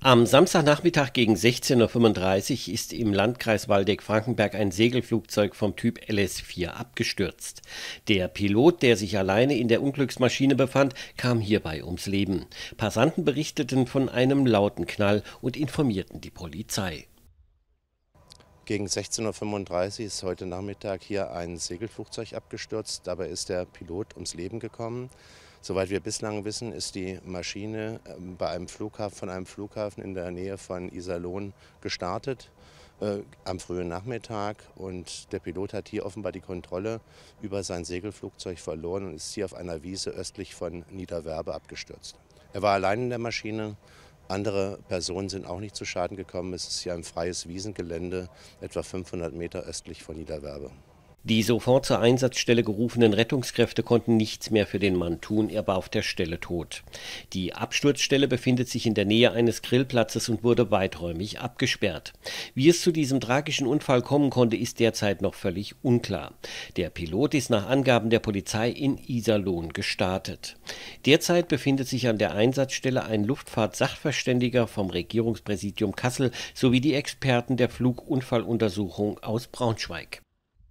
Am Samstagnachmittag gegen 16.35 Uhr ist im Landkreis Waldeck-Frankenberg ein Segelflugzeug vom Typ LS-4 abgestürzt. Der Pilot, der sich alleine in der Unglücksmaschine befand, kam hierbei ums Leben. Passanten berichteten von einem lauten Knall und informierten die Polizei. Gegen 16.35 Uhr ist heute Nachmittag hier ein Segelflugzeug abgestürzt. Dabei ist der Pilot ums Leben gekommen. Soweit wir bislang wissen, ist die Maschine ähm, bei einem Flughafen, von einem Flughafen in der Nähe von Iserlohn gestartet äh, am frühen Nachmittag. Und der Pilot hat hier offenbar die Kontrolle über sein Segelflugzeug verloren und ist hier auf einer Wiese östlich von Niederwerbe abgestürzt. Er war allein in der Maschine. Andere Personen sind auch nicht zu Schaden gekommen. Es ist hier ein freies Wiesengelände, etwa 500 Meter östlich von Niederwerbe. Die sofort zur Einsatzstelle gerufenen Rettungskräfte konnten nichts mehr für den Mann tun, er war auf der Stelle tot. Die Absturzstelle befindet sich in der Nähe eines Grillplatzes und wurde weiträumig abgesperrt. Wie es zu diesem tragischen Unfall kommen konnte, ist derzeit noch völlig unklar. Der Pilot ist nach Angaben der Polizei in Iserlohn gestartet. Derzeit befindet sich an der Einsatzstelle ein Luftfahrtsachverständiger vom Regierungspräsidium Kassel sowie die Experten der Flugunfalluntersuchung aus Braunschweig.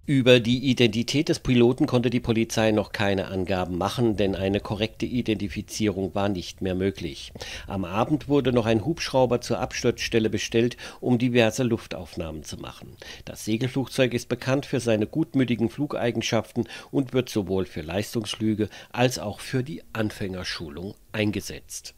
Über die Identität des Piloten konnte die Polizei noch keine Angaben machen, denn eine korrekte Identifizierung war nicht mehr möglich. Am Abend wurde noch ein Hubschrauber zur Absturzstelle bestellt, um diverse Luftaufnahmen zu machen. Das Segelflugzeug ist bekannt für seine gutmütigen Flugeigenschaften und wird sowohl für Leistungsflüge als auch für die Anfängerschulung eingesetzt.